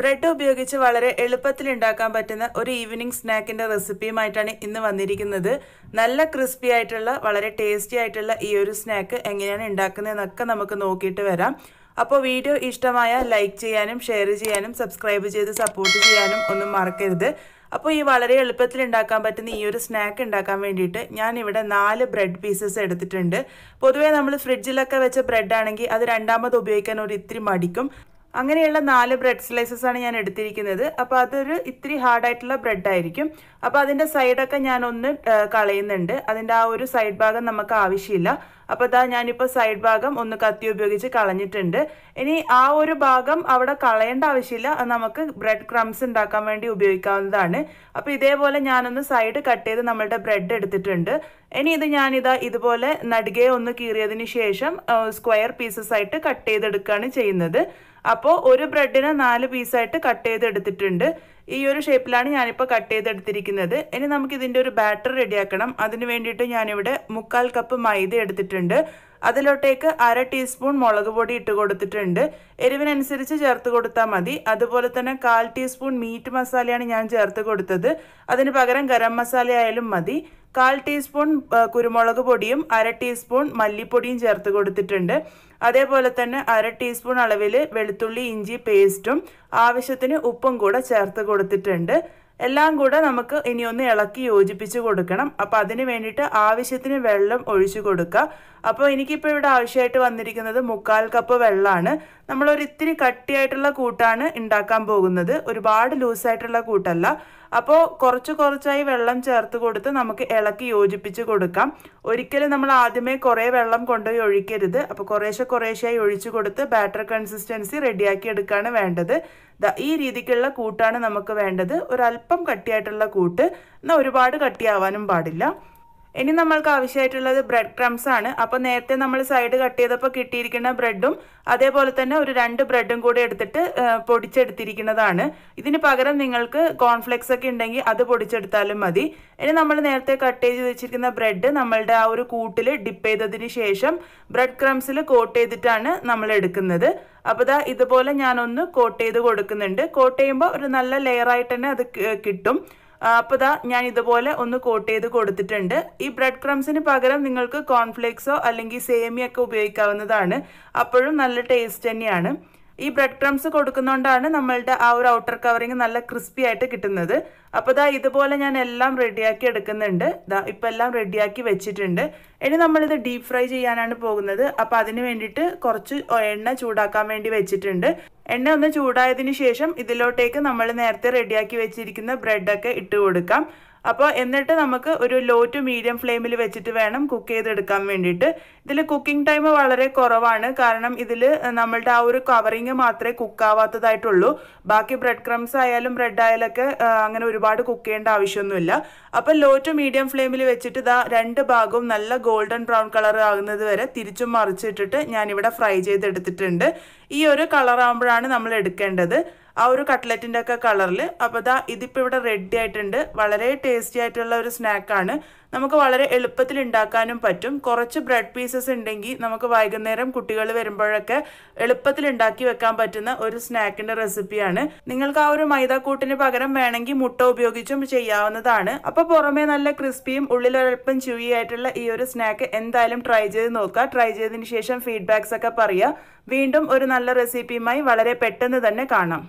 bread ഉപയോഗിച്ച് വളരെ എളുപ്പത്തിൽ ഉണ്ടാക്കാൻ പറ്റുന്ന ഒരു ഈവനിങ് സ്നാക്കിൻ്റെ റെസിപ്പിയുമായിട്ടാണ് ഇന്ന് വന്നിരിക്കുന്നത് നല്ല ക്രിസ്പി ആയിട്ടുള്ള വളരെ ടേസ്റ്റി ആയിട്ടുള്ള ഈ ഒരു സ്നാക്ക് എങ്ങനെയാണ് ഉണ്ടാക്കുന്നതെന്നൊക്കെ നമുക്ക് നോക്കിയിട്ട് വരാം അപ്പോൾ വീഡിയോ ഇഷ്ടമായ ലൈക്ക് ചെയ്യാനും ഷെയർ ചെയ്യാനും സബ്സ്ക്രൈബ് ചെയ്ത് സപ്പോർട്ട് ചെയ്യാനും ഒന്നും മറക്കരുത് അപ്പോൾ ഈ വളരെ എളുപ്പത്തിൽ ഉണ്ടാക്കാൻ പറ്റുന്ന ഈ ഒരു സ്നാക്ക് ഉണ്ടാക്കാൻ വേണ്ടിയിട്ട് ഇവിടെ നാല് ബ്രെഡ് പീസസ് എടുത്തിട്ടുണ്ട് പൊതുവേ നമ്മൾ ഫ്രിഡ്ജിലൊക്കെ വെച്ച ബ്രെഡ് ആണെങ്കിൽ അത് രണ്ടാമത് ഉപയോഗിക്കാൻ ഒരു ഇത്തിരി മടിക്കും അങ്ങനെയുള്ള നാല് ബ്രെഡ് സ്ലൈസസ് ആണ് ഞാൻ എടുത്തിരിക്കുന്നത് അപ്പോൾ അതൊരു ഇത്തിരി ഹാർഡായിട്ടുള്ള ബ്രെഡായിരിക്കും അപ്പോൾ അതിൻ്റെ സൈഡൊക്കെ ഞാൻ ഒന്ന് കളയുന്നുണ്ട് അതിൻ്റെ ആ ഒരു സൈഡ് ഭാഗം നമുക്ക് ആവശ്യമില്ല അപ്പോൾ അതാ ഞാനിപ്പോൾ സൈഡ് ഭാഗം ഒന്ന് കത്തി ഉപയോഗിച്ച് കളഞ്ഞിട്ടുണ്ട് ഇനി ആ ഒരു ഭാഗം അവിടെ കളയേണ്ട ആവശ്യമില്ല നമുക്ക് ബ്രെഡ് ക്രംസ് ഉണ്ടാക്കാൻ വേണ്ടി ഉപയോഗിക്കാവുന്നതാണ് അപ്പോൾ ഇതേപോലെ ഞാനൊന്ന് സൈഡ് കട്ട് ചെയ്ത് നമ്മളുടെ ബ്രെഡ് എടുത്തിട്ടുണ്ട് ഇനി ഇത് ഞാനിതാ ഇതുപോലെ നടുകയെ ഒന്ന് കീറിയതിന് ശേഷം സ്ക്വയർ പീസസ് ആയിട്ട് കട്ട് ചെയ്തെടുക്കുകയാണ് ചെയ്യുന്നത് അപ്പോൾ ഒരു ബ്രെഡിനെ നാല് പീസായിട്ട് കട്ട് ചെയ്തെടുത്തിട്ടുണ്ട് ഈ ഒരു ഷേപ്പിലാണ് ഞാനിപ്പോൾ കട്ട് ചെയ്തെടുത്തിരിക്കുന്നത് ഇനി നമുക്ക് ഇതിൻ്റെ ഒരു ബാറ്റർ റെഡിയാക്കണം അതിന് വേണ്ടിയിട്ട് ഞാനിവിടെ മുക്കാൽ കപ്പ് മൈദ എടുത്തിട്ടുണ്ട് അതിലോട്ടേക്ക് അര ടീസ്പൂൺ മുളക് പൊടി ഇട്ട് കൊടുത്തിട്ടുണ്ട് എരിവിനനുസരിച്ച് ചേർത്ത് കൊടുത്താൽ മതി അതുപോലെ തന്നെ കാൽ ടീസ്പൂൺ മീറ്റ് മസാലയാണ് ഞാൻ ചേർത്ത് കൊടുത്തത് അതിന് പകരം ഗരം മസാല ആയാലും മതി കാൽ ടീസ്പൂൺ കുരുമുളക് പൊടിയും അര ടീസ്പൂൺ മല്ലിപ്പൊടിയും ചേർത്ത് കൊടുത്തിട്ടുണ്ട് അതേപോലെ തന്നെ അര ടീസ്പൂൺ അളവിൽ വെളുത്തുള്ളി ഇഞ്ചി പേസ്റ്റും ആവശ്യത്തിന് ഉപ്പും കൂടെ ചേർത്ത് കൊടുത്തിട്ടുണ്ട് എല്ലാം കൂടെ നമുക്ക് ഇനി ഒന്ന് ഇളക്കി യോജിപ്പിച്ച് കൊടുക്കണം അപ്പോൾ അതിന് വേണ്ടിയിട്ട് ആവശ്യത്തിന് വെള്ളം ഒഴിച്ചു കൊടുക്കുക അപ്പോൾ എനിക്കിപ്പോൾ ഇവിടെ ആവശ്യമായിട്ട് വന്നിരിക്കുന്നത് മുക്കാൽ കപ്പ് വെള്ളമാണ് നമ്മളൊരിത്തിരി ഇത്തിരി കട്ടിയായിട്ടുള്ള കൂട്ടാണ് ഉണ്ടാക്കാൻ പോകുന്നത് ഒരുപാട് ലൂസായിട്ടുള്ള കൂട്ടല്ല അപ്പോൾ കുറച്ച് കുറച്ചായി വെള്ളം ചേർത്ത് കൊടുത്ത് നമുക്ക് ഇളക്കി യോജിപ്പിച്ച് കൊടുക്കാം ഒരിക്കലും നമ്മൾ ആദ്യമേ കുറേ വെള്ളം കൊണ്ടുപോയി ഒഴിക്കരുത് അപ്പോൾ കുറേശ്ശെ കുറേശ്ശായി ഒഴിച്ചു കൊടുത്ത് ബാറ്റർ കൺസിസ്റ്റൻസി റെഡിയാക്കി എടുക്കുകയാണ് വേണ്ടത് ഈ രീതിക്കുള്ള കൂട്ടാണ് നമുക്ക് വേണ്ടത് ഒരല്പം കട്ടിയായിട്ടുള്ള കൂട്ട് എന്നാൽ ഒരുപാട് കട്ടിയാവാനും പാടില്ല ഇനി നമ്മൾക്ക് ആവശ്യമായിട്ടുള്ളത് ബ്രെഡ് ക്രംസ് ആണ് അപ്പോൾ നേരത്തെ നമ്മൾ സൈഡ് കട്ട് ചെയ്തപ്പോൾ കിട്ടിയിരിക്കുന്ന ബ്രെഡും അതേപോലെ തന്നെ ഒരു രണ്ട് ബ്രെഡും കൂടി എടുത്തിട്ട് പൊടിച്ചെടുത്തിരിക്കുന്നതാണ് ഇതിന് പകരം നിങ്ങൾക്ക് കോൺഫ്ലെക്സ് ഒക്കെ ഉണ്ടെങ്കിൽ അത് പൊടിച്ചെടുത്താലും മതി ഇനി നമ്മൾ നേരത്തെ കട്ട് ചെയ്ത് വെച്ചിരിക്കുന്ന ബ്രെഡ് നമ്മളുടെ ആ ഒരു കൂട്ടിൽ ഡിപ്പ് ചെയ്തതിന് ശേഷം ബ്രെഡ് ക്രംസിൽ കോട്ട് ചെയ്തിട്ടാണ് നമ്മൾ എടുക്കുന്നത് അപ്പോൾ ഇതാ ഇതുപോലെ ഞാനൊന്ന് കോട്ട് ചെയ്ത് കൊടുക്കുന്നുണ്ട് കോട്ട് ചെയ്യുമ്പോൾ ഒരു നല്ല ലെയറായിട്ട് തന്നെ അത് കിട്ടും അപ്പോൾ ഇതാ ഞാൻ ഇതുപോലെ ഒന്ന് കോട്ട് ചെയ്ത് കൊടുത്തിട്ടുണ്ട് ഈ ബ്രെഡ് ക്രംസിന് പകരം നിങ്ങൾക്ക് കോൺഫ്ലേക്സോ അല്ലെങ്കിൽ സേമിയൊക്കെ ഉപയോഗിക്കാവുന്നതാണ് അപ്പോഴും നല്ല ടേസ്റ്റ് തന്നെയാണ് ഈ ബ്രെഡ് ക്രംസ് കൊടുക്കുന്നതുകൊണ്ടാണ് നമ്മളുടെ ആ ഒരു ഔട്ടർ കവറിങ് നല്ല ക്രിസ്പി ആയിട്ട് കിട്ടുന്നത് അപ്പോൾ ദാ ഇതുപോലെ ഞാൻ എല്ലാം റെഡിയാക്കി എടുക്കുന്നുണ്ട് ദാ ഇപ്പം എല്ലാം റെഡിയാക്കി വെച്ചിട്ടുണ്ട് ഇനി നമ്മളിത് ഡീപ് ഫ്രൈ ചെയ്യാനാണ് പോകുന്നത് അപ്പോൾ അതിന് വേണ്ടിയിട്ട് കുറച്ച് എണ്ണ ചൂടാക്കാൻ വേണ്ടി വെച്ചിട്ടുണ്ട് എണ്ണ ഒന്ന് ചൂടായതിന് ശേഷം ഇതിലോട്ടേക്ക് നമ്മൾ നേരത്തെ റെഡിയാക്കി വെച്ചിരിക്കുന്ന ബ്രെഡൊക്കെ ഇട്ട് കൊടുക്കാം അപ്പോൾ എന്നിട്ട് നമുക്ക് ഒരു ലോ ടു മീഡിയം ഫ്ലെയിമിൽ വെച്ചിട്ട് വേണം കുക്ക് ചെയ്തെടുക്കാൻ വേണ്ടിയിട്ട് ഇതിൽ കുക്കിംഗ് ടൈം വളരെ കുറവാണ് കാരണം ഇതിൽ നമ്മളുടെ ആ ഒരു കവറിങ് മാത്രമേ കുക്ക് ആവാത്തതായിട്ടുള്ളൂ ബാക്കി ബ്രെഡ് ക്രംസ് ആയാലും ബ്രെഡ് ആയാലൊക്കെ അങ്ങനെ ഒരുപാട് കുക്ക് ചെയ്യേണ്ട ആവശ്യമൊന്നുമില്ല അപ്പോൾ ലോ ടു മീഡിയം ഫ്ലെയിമിൽ വെച്ചിട്ട് ഇതാ രണ്ട് ഭാഗവും നല്ല ഗോൾഡൻ ബ്രൗൺ കളർ ആകുന്നത് വരെ തിരിച്ചും മറിച്ചിട്ടിട്ട് ഞാനിവിടെ ഫ്രൈ ചെയ്തെടുത്തിട്ടുണ്ട് ഈ ഒരു കളറാകുമ്പോഴാണ് നമ്മൾ എടുക്കേണ്ടത് ആ ഒരു കട്ട്ലറ്റിൻ്റെ ഒക്കെ കളറിൽ അപ്പോൾ ദാ ഇതിപ്പോൾ ഇവിടെ റെഡി ആയിട്ടുണ്ട് വളരെ ടേസ്റ്റി ആയിട്ടുള്ള ഒരു സ്നാക്കാണ് നമുക്ക് വളരെ എളുപ്പത്തിൽ ഉണ്ടാക്കാനും പറ്റും കുറച്ച് ബ്രെഡ് പീസസ് ഉണ്ടെങ്കിൽ നമുക്ക് വൈകുന്നേരം കുട്ടികൾ വരുമ്പോഴൊക്കെ എളുപ്പത്തിൽ ഉണ്ടാക്കി വെക്കാൻ പറ്റുന്ന ഒരു സ്നാക്കിന്റെ റെസിപ്പിയാണ് നിങ്ങൾക്ക് ആ ഒരു മൈദാക്കൂട്ടിന് പകരം വേണമെങ്കിൽ മുട്ട ഉപയോഗിച്ചും ചെയ്യാവുന്നതാണ് അപ്പോൾ പുറമേ നല്ല ക്രിസ്പിയും ഉള്ളിലൊരൽപ്പം ചുവി ആയിട്ടുള്ള ഈ ഒരു സ്നാക്ക് എന്തായാലും ട്രൈ ചെയ്ത് നോക്കുക ട്രൈ ചെയ്തതിന് ശേഷം ഫീഡ്ബാക്സ് ഒക്കെ പറയുക വീണ്ടും ഒരു നല്ല റെസിപ്പിയുമായി വളരെ പെട്ടെന്ന് തന്നെ കാണാം